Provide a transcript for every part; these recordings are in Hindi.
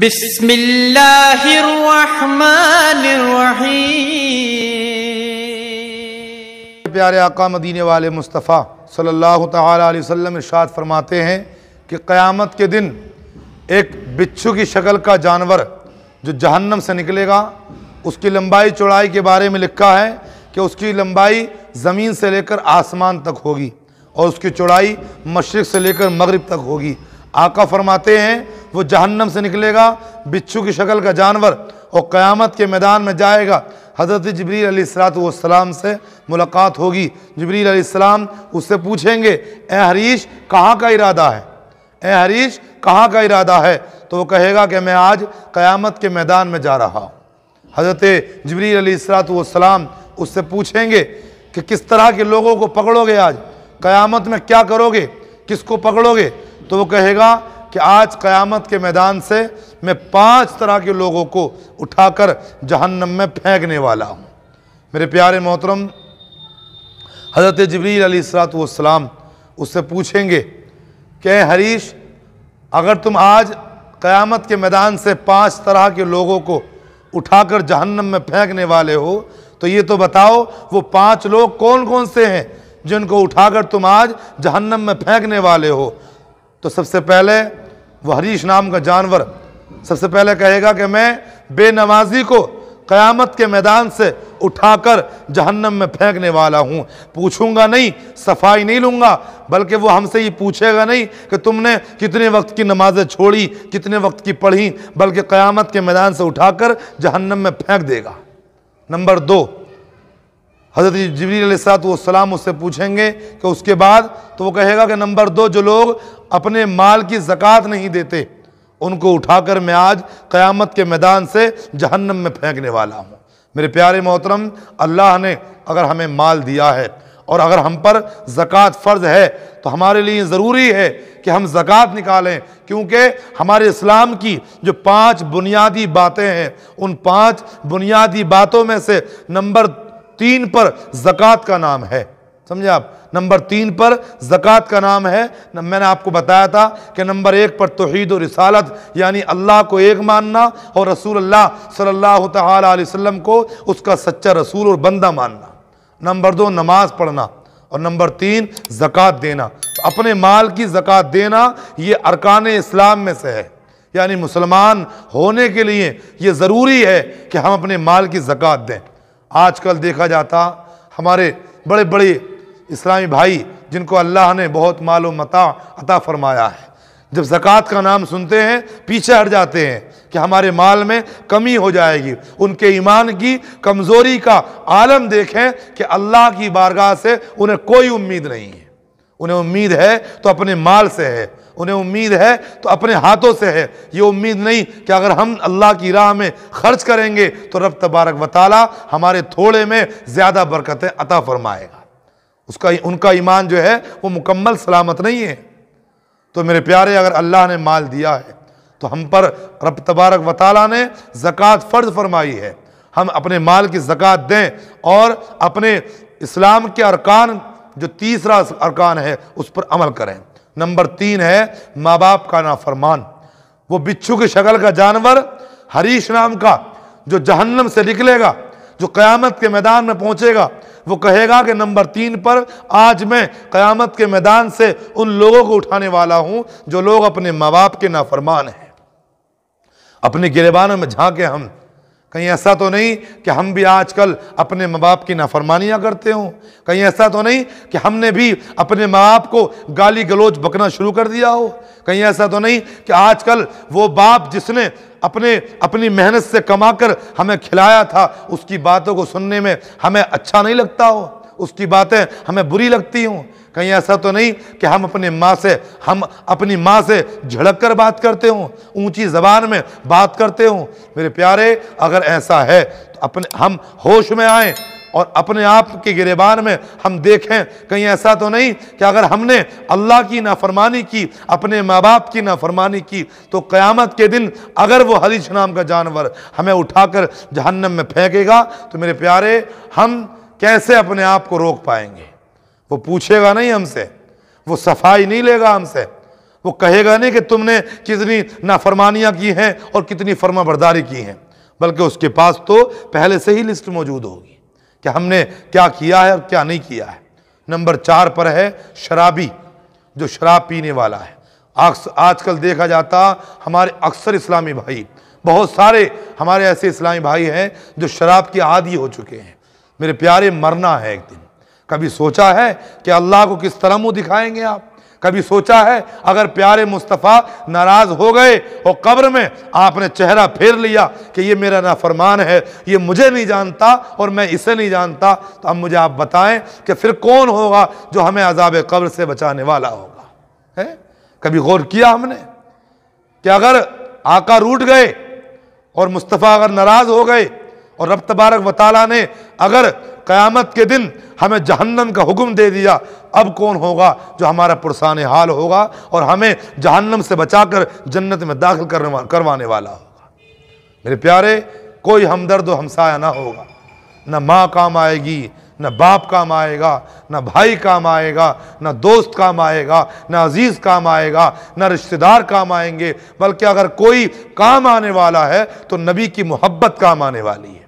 बिस्मिल्लाहिर्रहमानिर्रहीम प्यारे आका मदीने वाले मुस्तफ़ा सल्लल्लाहु ताला अलैहि वसल्लम इरशाद फरमाते हैं कि क़यामत के दिन एक बिच्छू की शक्ल का जानवर जो जहन्नम से निकलेगा उसकी लंबाई चौड़ाई के बारे में लिखा है कि उसकी लंबाई ज़मीन से लेकर आसमान तक होगी और उसकी चौड़ाई मशरक़ से लेकर मगरब तक होगी आका फरमाते हैं वो जहन्नम से निकलेगा बिच्छू की शक्ल का जानवर और क़यामत के मैदान में जाएगा हज़रत जबरील सलाम से मुलाकात होगी जबरील सलाम उससे पूछेंगे ए हरीश कहाँ का इरादा है ए हरीश कहाँ का इरादा है तो वो कहेगा कि मैं आज क़यामत के मैदान में जा रहा हूँ हज़रत जबरील सलाम उससे पूछेंगे कि किस तरह के लोगों को पकड़ोगे आज क़यामत में क्या करोगे किसको पकड़ोगे तो वो कहेगा कि आज क़यामत के मैदान से मैं पांच तरह के लोगों को उठाकर जहन्नम में फेंकने वाला हूँ मेरे प्यारे मोहतरम हज़रत जबरील अली उससे पूछेंगे कि हरीश अगर तुम आज क़यामत के मैदान से पांच तरह के लोगों को उठाकर जहन्नम में फेंकने वाले हो तो ये तो बताओ वो पांच लोग कौन कौन से हैं जिनको उठाकर तुम आज जहन्नम में फेंकने वाले हो तो सबसे पहले वह हरीश नाम का जानवर सबसे पहले कहेगा कि मैं बेनमाजी को क़यामत के मैदान से उठाकर जहन्नम में फेंकने वाला हूँ पूछूंगा नहीं सफाई नहीं लूँगा बल्कि वो हमसे ये पूछेगा नहीं कि तुमने कितने वक्त की नमाज़ें छोड़ी कितने वक्त की पढ़ी बल्कि क़यामत के मैदान से उठाकर जहन्नम में फेंक देगा नंबर दो हज़रत जबरीसलाम उससे पूछेंगे कि उसके बाद तो वो कहेगा कि नंबर दो जो लोग अपने माल की ज़क़़त नहीं देते उनको उठाकर मैं आज क़यामत के मैदान से जहन्नम में फेंकने वाला हूँ मेरे प्यारे मोहतरम अल्लाह ने अगर हमें माल दिया है और अगर हम पर ज़क़़त फ़र्ज़ है तो हमारे लिए ज़रूरी है कि हम ज़क़़त निकालें क्योंकि हमारे इस्लाम की जो पांच बुनियादी बातें हैं उन पांच बुनियादी बातों में से नंबर तीन पर जक़ात का नाम है समझे आप नंबर तीन पर ज़क़़त का नाम है मैंने आपको बताया था कि नंबर एक पर तोहद और रसालत यानी अल्लाह को एक मानना और रसूल अल्लाह सल्लल्लाहु अलैहि वसल्लम को उसका सच्चा रसूल और बंदा मानना नंबर दो नमाज पढ़ना और नंबर तीन ज़क़़त देना तो अपने माल की ज़क़़त देना ये अरकान इस्लाम में से है यानी मुसलमान होने के लिए ये ज़रूरी है कि हम अपने माल की ज़क़़त दें आजकल देखा जाता हमारे बड़े बड़े इस्लामी भाई जिनको अल्लाह ने बहुत मालो मता अता फरमाया है जब ज़क़़त का नाम सुनते हैं पीछे हट जाते हैं कि हमारे माल में कमी हो जाएगी उनके ईमान की कमज़ोरी का आलम देखें कि अल्लाह की बारगाह से उन्हें कोई उम्मीद नहीं है उन्हें उम्मीद है तो अपने माल से है उन्हें उम्मीद है तो अपने हाथों से है ये उम्मीद नहीं कि अगर हम अल्लाह की राह में खर्च करेंगे तो रब तबारक वताला हमारे थोड़े में ज़्यादा बरकतें अता फरमाएगा उसका उनका ईमान जो है वो मुकम्मल सलामत नहीं है तो मेरे प्यारे अगर अल्लाह ने माल दिया है तो हम पर रब तबारक वाली ने ज़क़़त फ़र्ज फरमाई है हम अपने माल की ज़क़़त दें और अपने इस्लाम के अरकान जो तीसरा अरकान है उस पर अमल करें नंबर तीन है माँ बाप का नाफरमान वो बिच्छू की शक्ल का जानवर हरीश नाम का जो जहन्नम से निकलेगा जो क़यामत के मैदान में पहुंचेगा वो कहेगा कि नंबर तीन पर आज मैं क़यामत के मैदान से उन लोगों को उठाने वाला हूं जो लोग अपने माँ बाप के नाफरमान हैं अपने गिरबानों में झांके हम कहीं ऐसा तो नहीं कि हम भी आजकल अपने माँ बाप की नाफरमानियाँ करते हों कहीं ऐसा तो नहीं कि हमने भी अपने माँ बाप को गाली गलोच बकना शुरू कर दिया हो कहीं ऐसा तो नहीं कि आजकल वो बाप जिसने अपने अपनी मेहनत से कमाकर हमें खिलाया था उसकी बातों को सुनने में हमें अच्छा नहीं लगता हो उसकी बातें हमें बुरी लगती हों कहीं ऐसा तो नहीं कि हम अपने माँ से हम अपनी माँ से झड़क कर बात करते हों ऊंची ज़बान में बात करते हों मेरे प्यारे अगर ऐसा है तो अपने हम होश में आएँ और अपने आप के गिरेबान में हम देखें कहीं ऐसा तो नहीं कि अगर हमने अल्लाह की नाफरमानी की अपने माँ बाप की नाफरमानी की तो क़यामत के दिन अगर वो हरीश नाम का जानवर हमें उठाकर जहन्नम में फेंकेगा तो मेरे प्यारे हम कैसे अपने आप को रोक पाएंगे वो पूछेगा नहीं हमसे वो सफाई नहीं लेगा हमसे वो कहेगा नहीं कि तुमने कितनी नाफरमानियाँ की हैं और कितनी फर्माबरदारी की हैं बल्कि उसके पास तो पहले से ही लिस्ट मौजूद होगी कि हमने क्या किया है और क्या नहीं किया है नंबर चार पर है शराबी जो शराब पीने वाला है आजकल देखा जाता हमारे अक्सर इस्लामी भाई बहुत सारे हमारे ऐसे इस्लामी भाई हैं जो शराब के आदि हो चुके हैं मेरे प्यारे मरना है एक दिन कभी सोचा है कि अल्लाह को किस तरह मुंह दिखाएंगे आप कभी सोचा है अगर प्यारे मुस्तफ़ा नाराज़ हो गए और कब्र में आपने चेहरा फेर लिया कि ये मेरा नाफरमान है ये मुझे नहीं जानता और मैं इसे नहीं जानता तो अब मुझे आप बताएं कि फिर कौन होगा जो हमें अजाब कब्र से बचाने वाला होगा है कभी गौर किया हमने कि अगर आका रूट गए और मुस्तफ़ा अगर नाराज़ हो गए और रब तबारक वाली ने अगर क़यामत के दिन हमें जहन्नम का हुक्म दे दिया अब कौन होगा जो हमारा पुरसान हाल होगा और हमें जहन्नम से बचाकर जन्नत में दाखिल करवाने वाला होगा मेरे प्यारे कोई हमदर्द व हमसाया ना होगा न माँ काम आएगी न बाप काम आएगा न भाई काम आएगा न दोस्त काम आएगा न अजीज़ काम आएगा न रिश्तेदार काम आएंगे बल्कि अगर कोई काम आने वाला है तो नबी की मोहब्बत काम आने वाली है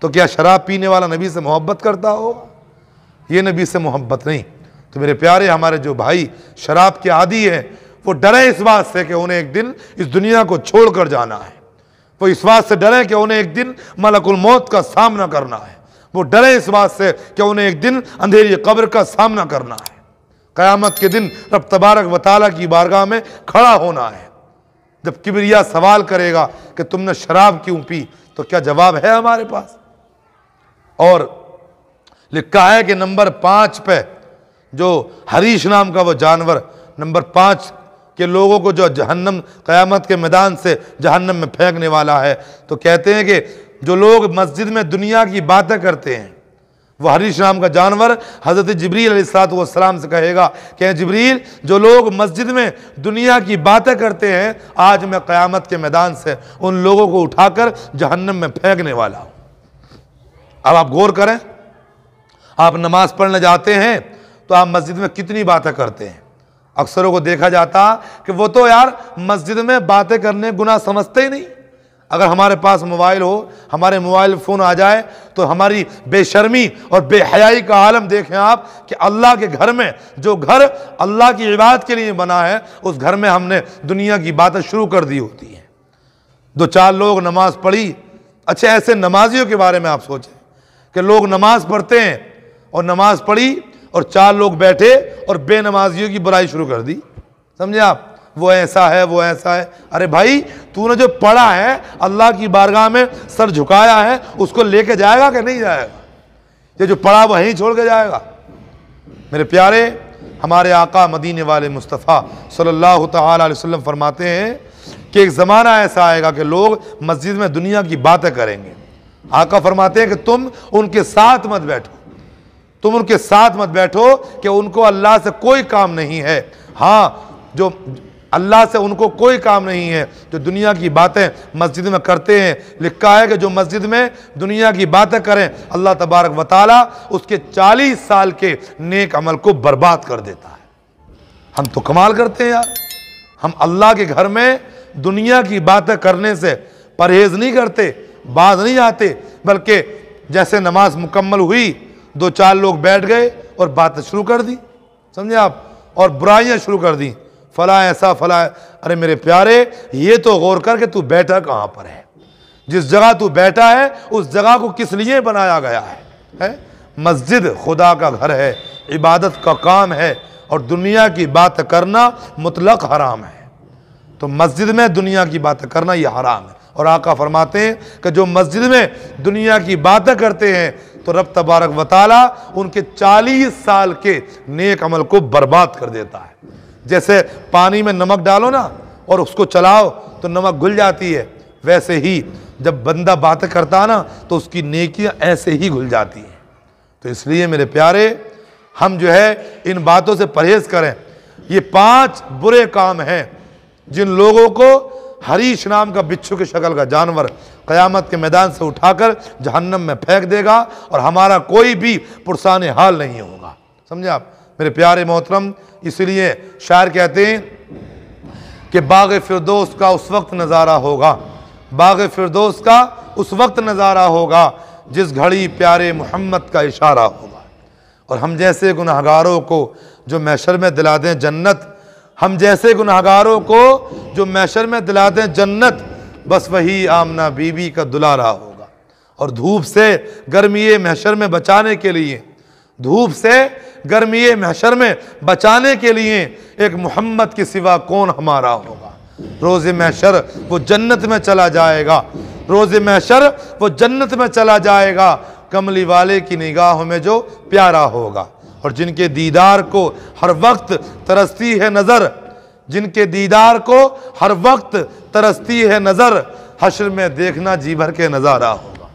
तो क्या शराब पीने वाला नबी से मोहब्बत करता हो ये नबी से मोहब्बत नहीं तो मेरे प्यारे हमारे जो भाई शराब के आदि हैं वो डरे इस बात से कि उन्हें एक दिन इस दुनिया को छोड़ कर जाना है वो इस बात से डरे कि उन्हें एक दिन मलकुल मौत का सामना करना है वो डरे इस बात से कि उन्हें एक दिन अंधेरी कब्र का सामना करना है क़यामत के दिन रब तबारक वाली की बारगाह में खड़ा होना है जब किबरिया सवाल करेगा कि तुमने शराब क्यों पी तो क्या जवाब है हमारे पास और लिखा है कि नंबर पाँच पे जो हरीश नाम का वो जानवर नंबर पाँच के लोगों को जो जहन्नम क़यामत के मैदान से जहन्नम में फेंकने वाला है तो कहते हैं कि जो लोग मस्जिद में दुनिया की बातें करते हैं वह हरीश नाम का जानवर हज़रत जबरील सलाम से कहेगा कि जबरील जो लोग मस्जिद में दुनिया की बातें करते हैं आज मैं क़यामत के मैदान से उन लोगों को उठाकर जहन्नम में फेंकने वाला हूँ अब आप गौर करें आप नमाज पढ़ने जाते हैं तो आप मस्जिद में कितनी बातें करते हैं अक्सरों को देखा जाता कि वो तो यार मस्जिद में बातें करने गुना समझते ही नहीं अगर हमारे पास मोबाइल हो हमारे मोबाइल फ़ोन आ जाए तो हमारी बेशर्मी और बेहयाई का आलम देखें आप कि अल्लाह के घर में जो घर अल्लाह की इबादत के लिए बना है उस घर में हमने दुनिया की बातें शुरू कर दी होती हैं दो चार लोग नमाज़ पढ़ी अच्छे ऐसे नमाजियों के बारे में आप सोचें कि लोग नमाज पढ़ते हैं और नमाज पढ़ी और चार लोग बैठे और बेनमाजियों की बुराई शुरू कर दी समझे आप वो ऐसा है वो ऐसा है अरे भाई तूने जो पढ़ा है अल्लाह की बारगाह में सर झुकाया है उसको लेके जाएगा कि नहीं जाएगा ये जो पढ़ा वहीं छोड़ के जाएगा मेरे प्यारे हमारे आका मदीने वाले मुस्तफ़ा सल्लल्लाहु अलैहि वसल्लम फरमाते हैं कि एक ज़माना ऐसा आएगा कि लोग मस्जिद में दुनिया की बातें करेंगे आका फरमाते हैं कि तुम उनके साथ मत बैठो तुम उनके साथ मत बैठो कि उनको अल्लाह से कोई काम नहीं है हाँ जो अल्लाह से उनको कोई काम नहीं है जो दुनिया की बातें मस्जिद में करते हैं लिखा है कि जो मस्जिद में दुनिया की बातें करें अल्लाह तबारक वाली उसके 40 साल के नेक अमल को बर्बाद कर देता है हम तो कमाल करते हैं यार हम अल्लाह के घर में दुनिया की बातें करने से परहेज़ नहीं करते बाज नहीं आते बल्कि जैसे नमाज मुकम्मल हुई दो चार लोग बैठ गए और बातें शुरू कर दी समझे आप और बुराइयाँ शुरू कर दी फला ऐसा फला अरे मेरे प्यारे ये तो गौर कर के तू बैठा कहाँ पर है जिस जगह तू बैठा है उस जगह को किस लिए बनाया गया है, है? मस्जिद खुदा का घर है इबादत का काम है और दुनिया की बात करना मुतलक हराम है तो मस्जिद में दुनिया की बात करना ये हराम है और आका फरमाते हैं कि जो मस्जिद में दुनिया की बातें करते हैं तो रब तबारक वाली उनके चालीस साल के नेक अमल को बर्बाद कर देता है जैसे पानी में नमक डालो ना और उसको चलाओ तो नमक घुल जाती है वैसे ही जब बंदा बातें करता ना तो उसकी नेकियां ऐसे ही घुल जाती हैं तो इसलिए मेरे प्यारे हम जो है इन बातों से परहेज़ करें ये पांच बुरे काम हैं जिन लोगों को हरीश नाम का बिच्छू की शक्ल का जानवर क़यामत के मैदान से उठाकर जहन्नम में फेंक देगा और हमारा कोई भी पुरसान हाल नहीं होगा समझे आप मेरे प्यारे मोहतरम इसलिए शायर कहते हैं कि बाग फिरदोस का उस वक्त नज़ारा होगा बाग फिरदोस का उस वक्त नज़ारा होगा जिस घड़ी प्यारे मोहम्मद का इशारा होगा और हम जैसे गुनाहगारों को जो मैशर में दिला दें जन्नत हम जैसे गुनाहगारों को जो मैशर में दिला दें जन्नत बस वही आमना बीबी का दुलारा होगा और धूप से गर्मी मैशर में बचाने के लिए धूप से गर्मी मैशर में बचाने के लिए एक मोहम्मद के सिवा कौन हमारा होगा रोज़ मैशर वो जन्नत में चला जाएगा रोज़ मैशर वो जन्नत में चला जाएगा कमली वाले की निगाहों में जो प्यारा होगा और जिनके दीदार को हर वक्त तरसती है नज़र जिनके दीदार को हर वक्त तरसती है नज़र हशर में देखना जी भर के नज़ारा होगा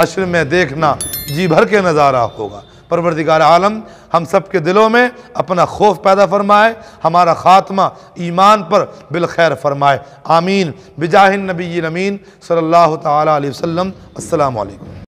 हशर में देखना जी भर के नज़ारा होगा परवरदिगार आलम हम सब के दिलों में अपना खौफ पैदा फरमाए हमारा ख़ात्मा ईमान पर बिलखैर फरमाए आमीन बिजाहिन नबी नमीन सल्ला तसम अल्लाम